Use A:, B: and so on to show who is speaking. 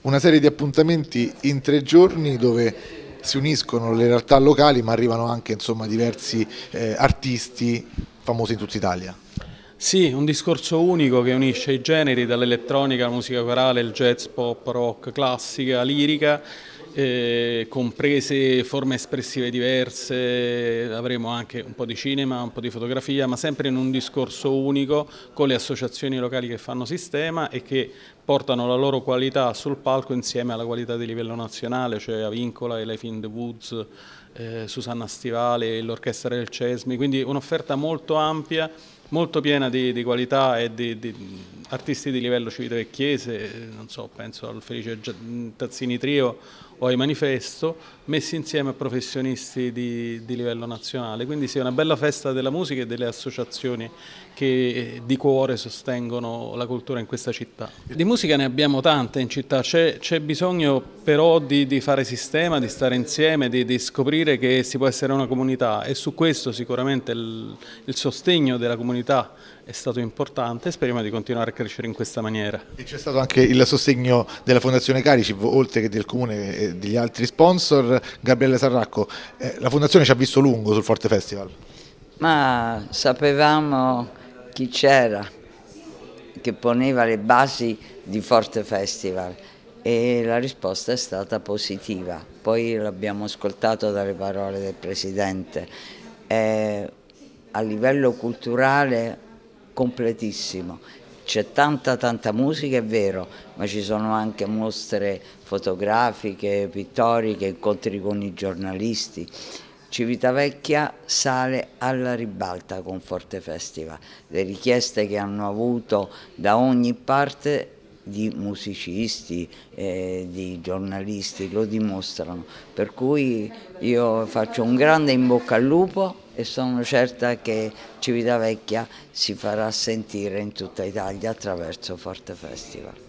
A: Una serie di appuntamenti in tre giorni dove si uniscono le realtà locali ma arrivano anche insomma, diversi eh, artisti famosi in tutta Italia.
B: Sì, un discorso unico che unisce i generi dall'elettronica alla musica corale, il jazz, pop, rock, classica, lirica, eh, comprese forme espressive diverse, avremo anche un po' di cinema, un po' di fotografia, ma sempre in un discorso unico con le associazioni locali che fanno sistema e che portano la loro qualità sul palco insieme alla qualità di livello nazionale, cioè Avincola, Life in the Woods, eh, Susanna Stivale, l'Orchestra del Cesmi, quindi un'offerta molto ampia, molto piena di, di qualità e di, di, artisti di livello civitavecchiese, eh, non so, penso al Felice Tazzini Trio o ai Manifesto, messi insieme a professionisti di, di livello nazionale. Quindi sia sì, una bella festa della musica e delle associazioni che eh, di cuore sostengono la cultura in questa città musica ne abbiamo tante in città, c'è bisogno però di, di, fare sistema, di stare insieme, di, di, scoprire che si può essere una comunità e su questo sicuramente il, il sostegno della comunità è stato importante e speriamo di continuare a crescere in questa maniera. E c'è stato anche
A: il sostegno della Fondazione Carici, oltre che del Comune e degli altri sponsor. Gabriele Sarracco, eh, la Fondazione ci ha visto lungo sul Forte Festival?
C: Ma sapevamo chi c'era che poneva le basi di Forte Festival e la risposta è stata positiva. Poi l'abbiamo ascoltato dalle parole del Presidente. È a livello culturale completissimo. C'è tanta tanta musica, è vero, ma ci sono anche mostre fotografiche, pittoriche, incontri con i giornalisti. Civitavecchia sale alla ribalta con Forte Festival, le richieste che hanno avuto da ogni parte di musicisti, eh, di giornalisti, lo dimostrano. Per cui io faccio un grande in bocca al lupo e sono certa che Civitavecchia si farà sentire in tutta Italia attraverso Forte Festival.